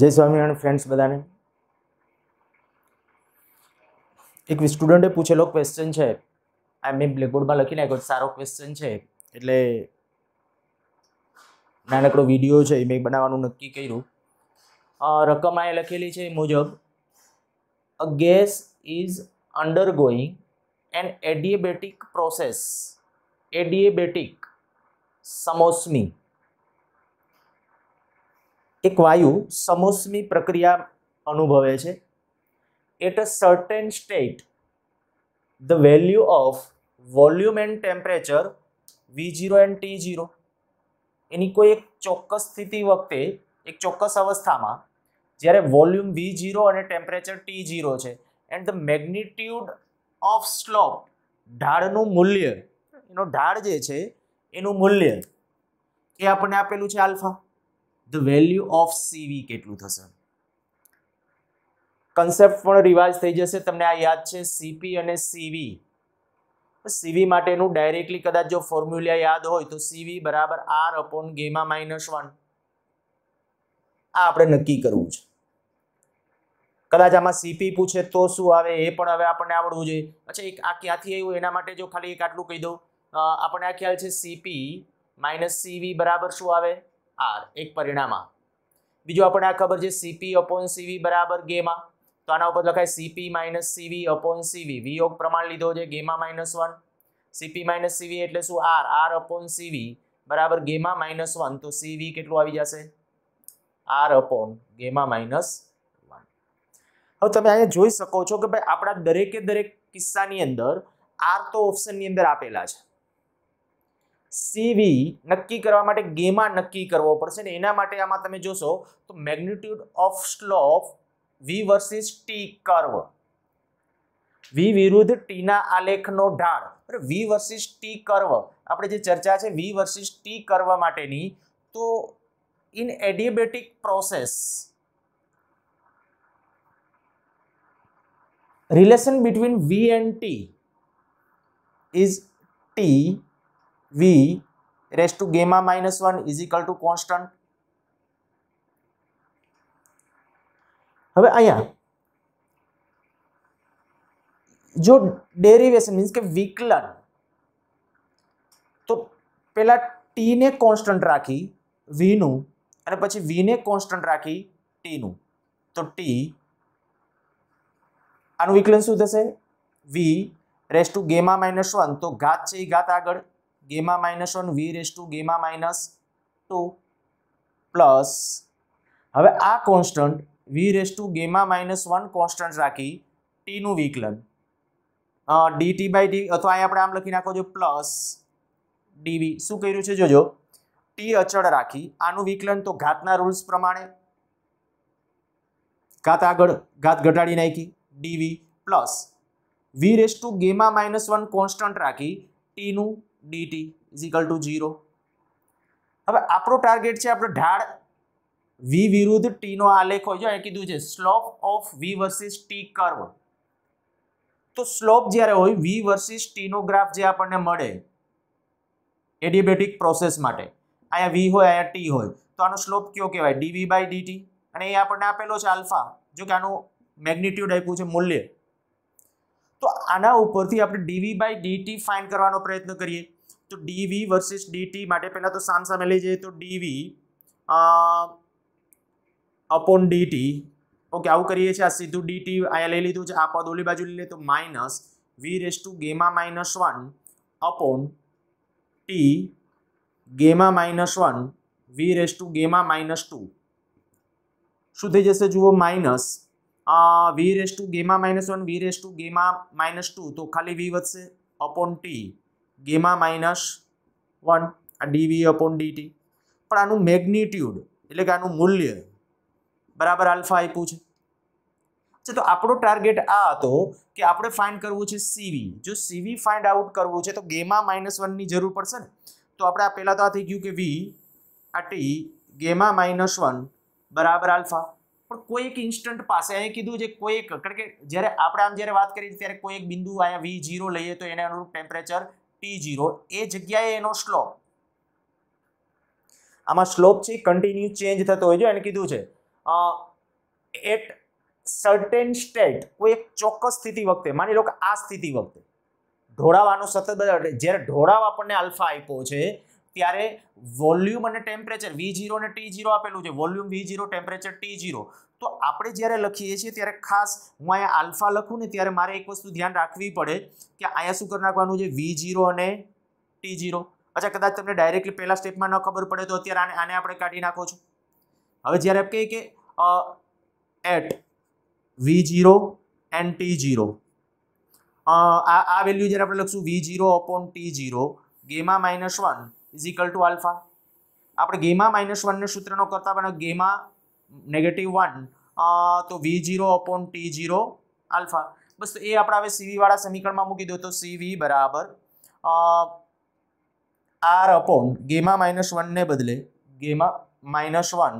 જય સ્વામિનારાયણ ફ્રેન્ડ્સ બધાને એક સ્ટુડન્ટે પૂછેલો ક્વેશ્ચન છે આ મેં બ્લેકબોર્ડમાં લખી નાખ્યો સારો ક્વેશ્ચન છે એટલે નાનકડો વિડીયો છે એ મેં બનાવવાનું નક્કી કર્યું રકમ આ લખેલી છે મુજબ a gas is undergoing an adiabatic process adiabatic સમોસમી એક વાયુ સમોસમી પ્રક્રિયા અનુભવે છે at a certain state the value of volume and temperature V zero and T zero એની કોઈ એક ચોક્કસ સ્થિતિ વખતે એક ચોક્કસ અવસ્થામાં જ્યારે વોલ્યુમ વી જીરો અને ટેમ્પરેચર ટી જીરો છે and the magnitude of slope ઢાળનું મૂલ્ય એનો ઢાળ જે છે એનું મૂલ્ય એ આપણને આપેલું છે alpha the value of C V કેટલું થશે કન્સેપ્ટ પણ રિવાઇઝ થઈ જશે તમને આ યાદ છે સીપી અને સીવી સીવી માટેનું ડાયરેક્ટલી કદાચ જો ફોર્મ્યુલા યાદ હોય તો સીવી બરાબર R upon gamma minus one આ આપણે નક્કી કરવું છે કદાચ આમાં સીપી પૂછે તો શું આવે એ પણ હવે આપણને આવડવું જોઈએ અચ્છા એક આ ક્યાંથી આવ્યું એના માટે જો ખાલી એક આટલું કહી દઉં આપણને આ ખ્યાલ છે સીપી માઇનસ સીવી બરાબર શું આવે આર એક પરિણામાં બીજું આપણને આ ખબર છે સીપી અપોન સીવી બરાબર ગેમા તો આના ઉપર લખાય CP minus CV upon CV વિયોગ પ્રમાણ લીધો છે gamma minus one CP minus CV એટલે શું આર આર અપોન સીવી બરાબર ગેમા માઇનસ વન તો સીવી કેટલું આવી જશે R upon gamma minus one હવે તમે અહીંયા જોઈ શકો છો કે ભાઈ આપણા દરેકે દરેક કિસ્સાની અંદર આર તો ઓપ્શનની અંદર આપેલા છે સીવી નક્કી કરવા માટે ગેમા નક્કી કરવો પડશે ને એના માટે આમાં તમે જોશો તો magnitude of slope V versus T curve V વિરુદ્ધ ટીના આલેખનો ઢાળ વી વર્સિસ ટી કર્વ આપણે જે ચર્ચા છે વી વર્સિસ ટી કર્વ માટેની તો in adiabatic process relation between v and t is t V raise to gamma minus one is equal to constant હવે અહીંયા જો ડેરિવેશન મીન્સ કે વિકલન તો પેલા ટીને કોન્સ્ટન્ટ રાખી વીનું અને પછી વીને કોન્સ્ટન્ટ રાખી ટીનું તો ટી આનું વિકલન શું થશે V raise to gamma minus one તો ઘાત છે એ ઘાત આગળ gamma minus one V raise to gamma minus two plus હવે આ constant V raise to gamma minus one constant રાખી ટીનું વિકલન ડી ટી બાય ટી અથવા અહીં આપણે આમ લખી નાખો છો પ્લસ ડીવી શું કર્યું છે જોજો ટી અચળ રાખી આનું વિકલન તો ઘાતના રૂલ્સ પ્રમાણે ઘાત આગળ ઘાત ઘટાડી નાખી DV plus V raise to gamma minus one constant રાખી ટીનું ડીટી ઇઝિકલ ટુ ઝીરો હવે આપણો ટાર્ગેટ છે આપણે ઢાળ વી વિરુદ્ધ ટીનો આલેખ હોય છે એ કીધું છે slope of V versus T curve તો સ્લોપ જ્યારે હોય વી વર્સિસ ટીનો ગ્રાફ જે આપણને મળે એડિબેટિક પ્રોસેસ માટે અહીંયા વી હોય અહીંયા ટી હોય તો આનો સ્લોપ કયો કહેવાય ડીવી બાય ડીટી અને એ આપણને આપેલો છે આલ્ફા જો કે આનું મેગ્નિટ્યુડ આપ્યું છે મૂલ્ય તો આના ઉપરથી આપણે ડીવી બાય ડીટી ફાઇન કરવાનો પ્રયત્ન કરીએ તો ડીવી વર્સિસ ડીટી માટે પહેલાં તો સામ સામે લઈ જઈએ તો ડીવી અપોન ડીટી ઓકે આવું કરીએ છીએ આ સીધું ડીટી અહીંયા લઈ લીધું છે આ પદ ઓલી બાજુ લઈ લે તો minus V raise to gamma minus one upon T gamma minus one V raise to gamma minus two શું થઈ જશે જુઓ minus V raise to gamma minus one V raise to gamma minus two તો ખાલી V વધશે upon T gamma minus one આ DV upon DT પણ આનું મેગ્નિટ્યુડ એટલે કે આનું મૂલ્ય બરાબર આલ્ફા આપ્યું છે અચ્છા તો આપણો ટાર્ગેટ આ હતો કે આપણે ફાઇન્ડ કરવું છે સીવી જો સીવી ફાઇન્ડ આઉટ કરવું છે તો ગેમા માઇનસ વનની જરૂર પડશે ને તો આપણે આ પહેલાં તો આ થઈ ગયું કે વી આ ટી ગેમા માઇનસ વન બરાબર આલ્ફા પણ કોઈક ઇન્સ્ટન્ટ પાસે અહીં કીધું છે કોઈક કારણ કે જ્યારે આપણે આમ જ્યારે વાત કરીએ ત્યારે કોઈ એક બિંદુ અહીંયા વી જીરો લઈએ તો એને અનુરૂપ ટેમ્પરેચર ટી જીરો એ જગ્યાએ એનો સ્લોપ આમાં સ્લોપ છે કન્ટિન્યુ ચેન્જ થતો હોય છે એને કીધું છે એટ સર્ટેન સ્ટેટ કોઈ એક ચોક્કસ સ્થિતિ વખતે માની લો કે આ સ્થિતિ વખતે ઢોળાવાનું સતત બદલ જ્યારે ઢોળાવ આપણને આલ્ફા આપ્યો છે ત્યારે વોલ્યુમ અને ટેમ્પરેચર વી જીરો અને ટી જીરો આપેલું છે volume V zero temperature T zero તો આપણે જ્યારે લખીએ છીએ ત્યારે ખાસ હું અહીંયા આલ્ફા લખું ને ત્યારે મારે એક વસ્તુ ધ્યાન રાખવી પડે કે અહીંયા શું કરી નાખવાનું છે વી જીરો અને ટી જીરો અચ્છા કદાચ તમને ડાયરેક્ટલી પહેલા સ્ટેપમાં ન ખબર પડે તો અત્યારે આને આને આપણે કાઢી નાખો છો હવે જ્યારે એમ કહીએ કે at V zero and T zero આ આ વેલ્યુ જ્યારે આપણે લખશું V zero upon T zero gamma minus one is equal to alpha આપણે ગેમા માઇનસ વનને સૂત્રનો કરતા પણ ગેમા નેગેટિવ વન તો V zero upon T zero alpha બસ તો એ આપણે હવે સીવીવાળા સમીકરણમાં મૂકી દો તો સીવી બરાબર આર અપોન ગેમા માઇનસ વનને બદલે ગેમા માઇનસ વન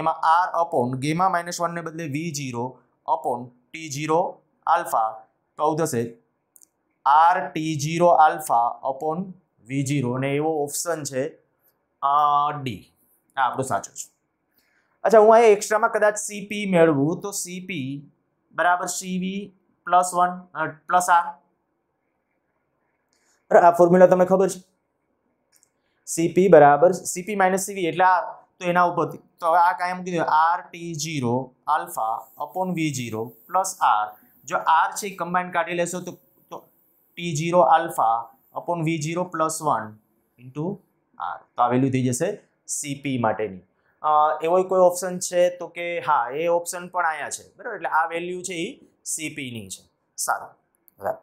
એમાં આર અપોન ગેમા માઇનસ વનને બદલે V zero upon T zero alpha તો આવું થશે R T zero alpha upon V zero અને એવો ઓપ્શન છે ડી આ આપણો સાચો છે અચ્છા હું અહીંયા એક્સ્ટ્રામાં કદાચ સીપી મેળવું તો સીપી બરાબર CV plus one plus R આ ફોર્મ્યુલા તમને ખબર છે સીપી બરાબર સીપી માઇનસ સીવી એટલે આર તો એના ઉપરથી તો હવે આ કાંઈ મૂકી દો R T zero alpha upon V zero plus R જો આર છે એ કમ્બાઈન કાઢી લેશો તો T zero alpha upon V zero plus one into R તો આવેલું થઈ જશે સીપી માટેની એવો કોઈ ઓપ્શન છે તો કે હા એ ઓપ્શન પણ અહીંયા છે બરાબર એટલે આ વેલ્યુ છે એ સીપીની છે સારું બરાબર